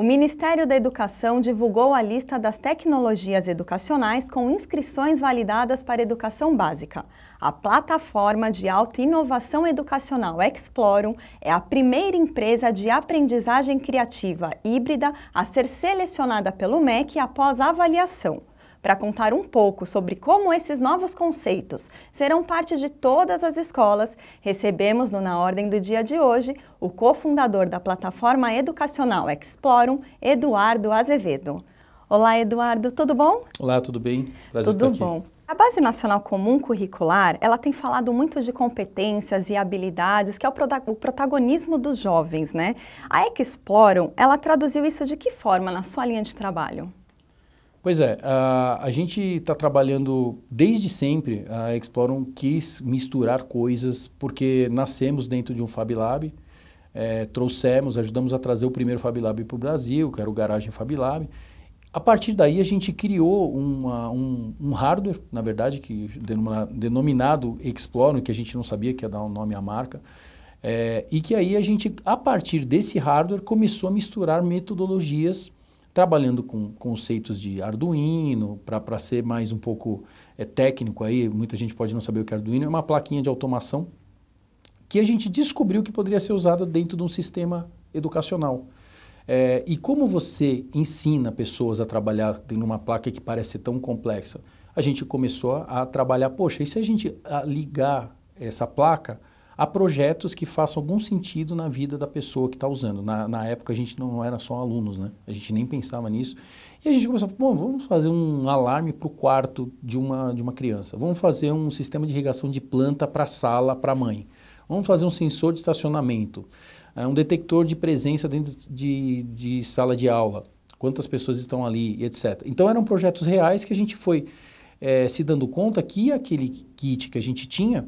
O Ministério da Educação divulgou a lista das tecnologias educacionais com inscrições validadas para educação básica. A plataforma de alta inovação educacional Explorum é a primeira empresa de aprendizagem criativa híbrida a ser selecionada pelo MEC após avaliação para contar um pouco sobre como esses novos conceitos serão parte de todas as escolas, recebemos no Na Ordem do Dia de hoje o cofundador da plataforma educacional Explorum, Eduardo Azevedo. Olá, Eduardo, tudo bom? Olá, tudo bem? Prazer tudo estar aqui. bom. A Base Nacional Comum Curricular, ela tem falado muito de competências e habilidades, que é o, protagonismo dos jovens, né? A Explorum, ela traduziu isso de que forma na sua linha de trabalho? Pois é, a, a gente está trabalhando desde sempre, a Explorum quis misturar coisas, porque nascemos dentro de um Fab Lab, é, trouxemos, ajudamos a trazer o primeiro Fab Lab para o Brasil, que era o Garagem Fab Lab. A partir daí a gente criou uma, um, um, hardware, na verdade, que denominado Explorum, que a gente não sabia que ia dar um nome à marca, é, e que aí a gente, a partir desse hardware, começou a misturar metodologias trabalhando com conceitos de Arduino, para ser mais um pouco é, técnico aí, muita gente pode não saber o que é Arduino, é uma plaquinha de automação que a gente descobriu que poderia ser usada dentro de um sistema educacional. É, e como você ensina pessoas a trabalhar em uma placa que parece tão complexa? A gente começou a, a trabalhar, poxa, e se a gente a ah, ligar essa placa a projetos que façam algum sentido na vida da pessoa que está usando. Na, na, época a gente não era só alunos, né? A gente nem pensava nisso. E a gente começou, falar, vamos fazer um alarme para o quarto de uma, de uma criança. Vamos fazer um sistema de irrigação de planta para a sala, para a mãe. Vamos fazer um sensor de estacionamento, eh, um detector de presença dentro de, de sala de aula, quantas pessoas estão ali, etc. Então eram projetos reais que a gente foi é, se dando conta que aquele kit que a gente tinha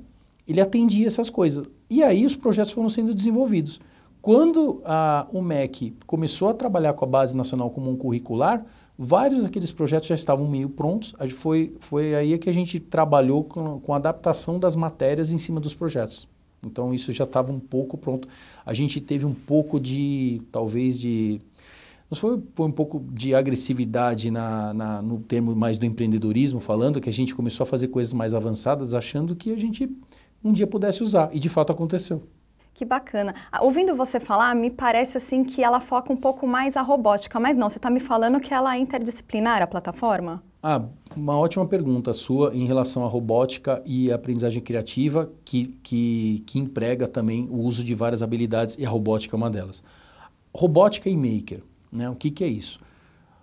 ele atendia essas coisas. E aí os projetos foram sendo desenvolvidos. Quando a, o MEC começou a trabalhar com a Base Nacional Comum Curricular, vários daqueles projetos já estavam meio prontos. Foi, foi aí é que a gente trabalhou com, com a adaptação das matérias em cima dos projetos. Então isso já estava um pouco pronto. A gente teve um pouco de, talvez, de. Mas foi, foi um pouco de agressividade na, na, no termo mais do empreendedorismo, falando que a gente começou a fazer coisas mais avançadas, achando que a gente um dia pudesse usar. E de fato aconteceu. Que bacana. Ah, ouvindo você falar, me parece assim que ela foca um pouco mais a robótica, mas não, você está me falando que ela é interdisciplinar a plataforma? Ah, uma ótima pergunta sua em relação à robótica e à aprendizagem criativa, que, que, que emprega também o uso de várias habilidades e a robótica é uma delas. Robótica e maker, né? o que, que é isso?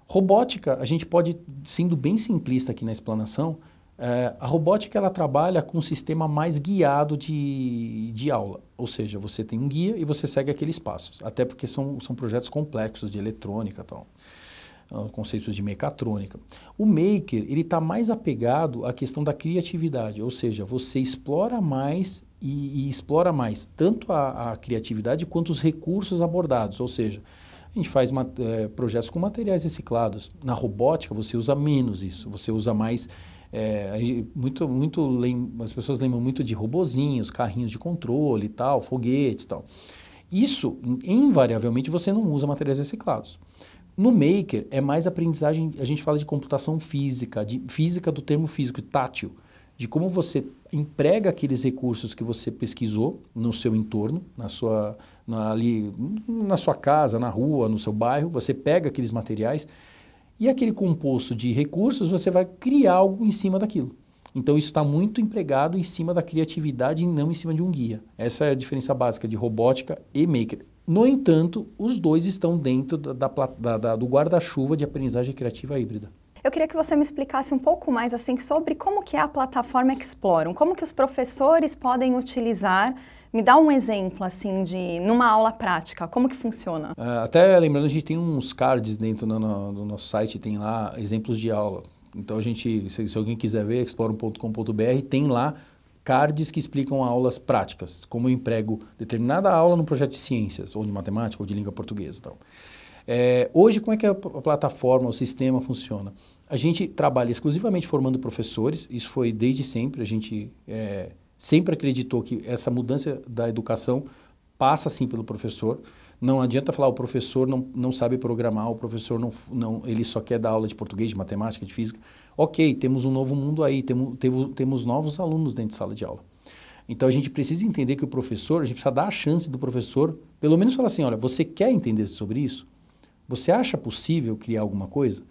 Robótica, a gente pode, sendo bem simplista aqui na explanação, é, a robótica ela trabalha com um sistema mais guiado de, de aula, ou seja, você tem um guia e você segue aqueles passos, até porque são, são projetos complexos de eletrônica tal, é, conceitos de mecatrônica. O maker ele está mais apegado à questão da criatividade, ou seja, você explora mais e, e explora mais tanto a, a, criatividade quanto os recursos abordados, ou seja, a gente faz é, projetos com materiais reciclados. Na robótica você usa menos isso, você usa mais é, muito, muito as pessoas lembram muito de robozinhos, carrinhos de controle e tal, foguetes e tal. Isso, invariavelmente, você não usa materiais reciclados. No Maker, é mais aprendizagem, a gente fala de computação física, de física do termo físico, tátil, de como você emprega aqueles recursos que você pesquisou no seu entorno, na sua, na, ali, na sua casa, na rua, no seu bairro, você pega aqueles materiais e aquele composto de recursos, você vai criar algo em cima daquilo. Então, isso está muito empregado em cima da criatividade e não em cima de um guia. Essa é a diferença básica de robótica e maker. No entanto, os dois estão dentro da, da, da, do guarda-chuva de aprendizagem criativa híbrida. Eu queria que você me explicasse um pouco mais assim sobre como que é a plataforma Explorum, como que os professores podem utilizar me dá um exemplo, assim, de numa aula prática, como que funciona? É, até lembrando, a gente tem uns cards dentro do, no, do nosso site, tem lá exemplos de aula. Então a gente, se, se alguém quiser ver, explorum.com.br, tem lá cards que explicam aulas práticas, como eu emprego determinada aula no projeto de ciências, ou de matemática, ou de língua portuguesa. Então. É, hoje, como é que a, a plataforma, o sistema funciona? A gente trabalha exclusivamente formando professores, isso foi desde sempre, a gente... É, sempre acreditou que essa mudança da educação passa sim pelo professor. Não adianta falar o professor não, não sabe programar, o professor não, não ele só quer dar aula de português, de matemática, de física. Ok, temos um novo mundo aí, temos, temos novos alunos dentro de sala de aula. Então a gente precisa entender que o professor, a gente precisa dar a chance do professor, pelo menos falar assim, olha, você quer entender sobre isso? Você acha possível criar alguma coisa?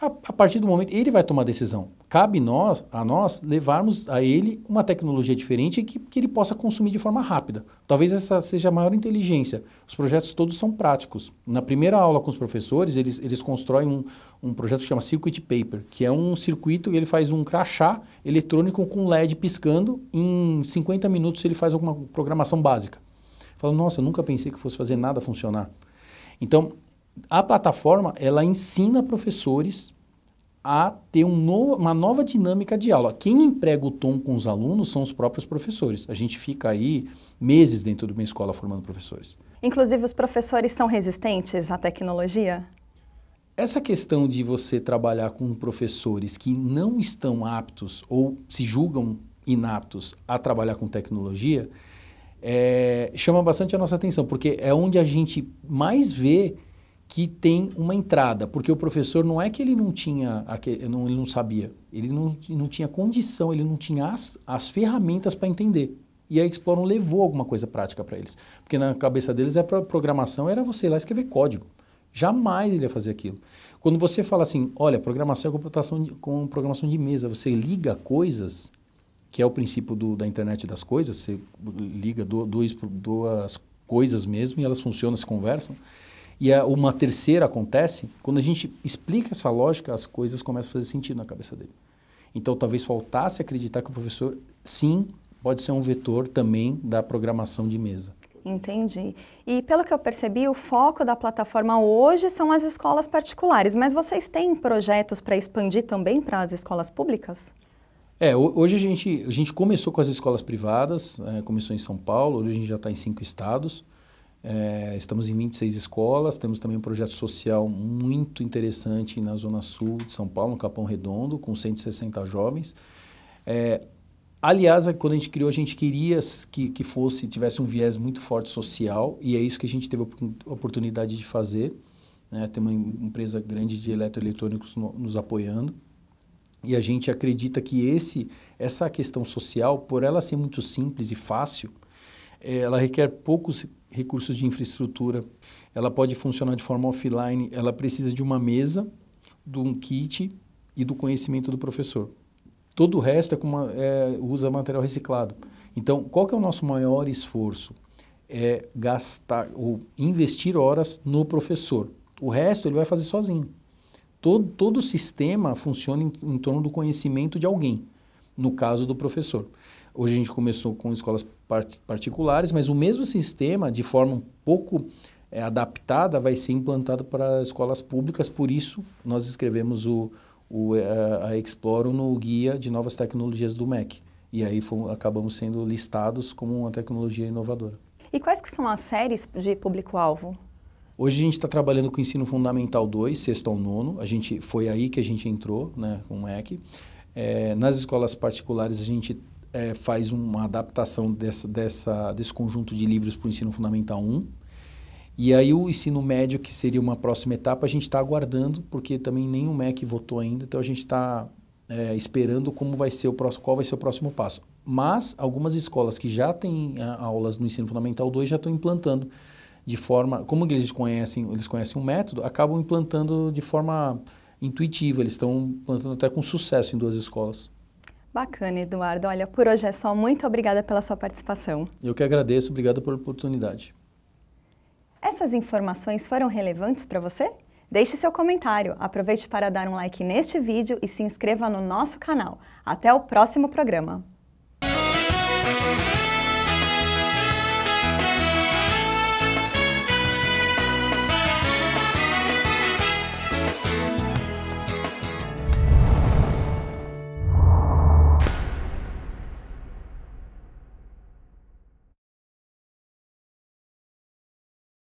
A, a partir do momento, ele vai tomar a decisão. Cabe nós, a nós levarmos a ele uma tecnologia diferente que, que ele possa consumir de forma rápida. Talvez essa seja a maior inteligência. Os projetos todos são práticos. Na primeira aula com os professores, eles, eles constroem um, um projeto que chama Circuit Paper, que é um circuito e ele faz um crachá eletrônico com LED piscando. Em 50 minutos ele faz alguma programação básica. Fala, nossa, eu nunca pensei que fosse fazer nada funcionar. Então, a plataforma ela ensina professores a ter um no, uma nova dinâmica de aula. Quem emprega o tom com os alunos são os próprios professores. A gente fica aí meses dentro de uma escola formando professores. Inclusive, os professores são resistentes à tecnologia? Essa questão de você trabalhar com professores que não estão aptos ou se julgam inaptos a trabalhar com tecnologia é, chama bastante a nossa atenção, porque é onde a gente mais vê que tem uma entrada, porque o professor não é que ele não tinha, ele não sabia, ele não, não tinha condição, ele não tinha as, as ferramentas para entender. E a Explore levou alguma coisa prática para eles, porque na cabeça deles a é programação era você ir lá escrever código. Jamais ele ia fazer aquilo. Quando você fala assim, olha, programação é computação de, com programação de mesa, você liga coisas, que é o princípio do, da internet das coisas, você liga duas, duas coisas mesmo e elas funcionam, se conversam. E a, uma terceira acontece, quando a gente explica essa lógica, as coisas começam a fazer sentido na cabeça dele. Então, talvez faltasse acreditar que o professor, sim, pode ser um vetor também da programação de mesa. Entendi. E pelo que eu percebi, o foco da plataforma hoje são as escolas particulares, mas vocês têm projetos para expandir também para as escolas públicas? É, hoje a gente, a gente começou com as escolas privadas, é, começou em São Paulo, hoje a gente já está em cinco estados. É, estamos em 26 escolas, temos também um projeto social muito interessante na Zona Sul de São Paulo, no Capão Redondo, com 160 jovens. É, aliás, é, quando a gente criou, a gente queria que, que fosse, tivesse um viés muito forte social, e é isso que a gente teve a oportunidade de fazer. Né? Tem uma empresa grande de eletroeletrônicos no, nos apoiando. E a gente acredita que esse, essa questão social, por ela ser muito simples e fácil, é, ela requer poucos recursos de infraestrutura, ela pode funcionar de forma offline, ela precisa de uma mesa, de um kit e do conhecimento do professor. Todo o resto é, uma, é usa material reciclado. Então, qual que é o nosso maior esforço? É gastar ou investir horas no professor. O resto ele vai fazer sozinho. Todo, todo o sistema funciona em, em torno do conhecimento de alguém, no caso do professor. Hoje a gente começou com escolas part particulares, mas o mesmo sistema, de forma um pouco é, adaptada, vai ser implantado para escolas públicas. Por isso, nós escrevemos o, o, eh, a, Exploro no Guia de Novas Tecnologias do MEC. E aí fomos, acabamos sendo listados como uma tecnologia inovadora. E quais que são as séries de público-alvo? Hoje a gente está trabalhando com o ensino fundamental 2, sexto ao nono. A gente, foi aí que a gente entrou né, com o MEC. É, eh, nas escolas particulares a gente é, faz uma adaptação dessa, dessa, desse conjunto de livros para o ensino fundamental 1. E aí o ensino médio, que seria uma próxima etapa, a gente está aguardando, porque também nem o MEC votou ainda, então a gente está é, esperando como vai ser o próximo, qual vai ser o próximo passo. Mas algumas escolas que já têm a, é, aulas no ensino fundamental 2 já estão implantando de forma, como eles conhecem, eles conhecem o método, acabam implantando de forma intuitiva, eles estão implantando até com sucesso em duas escolas. Bacana, Eduardo. Olha, por hoje é só. Muito obrigada pela sua participação. Eu que agradeço. Obrigado pela oportunidade. Essas informações foram relevantes para você? Deixe seu comentário, aproveite para dar um like neste vídeo e se inscreva no nosso canal. Até o próximo programa!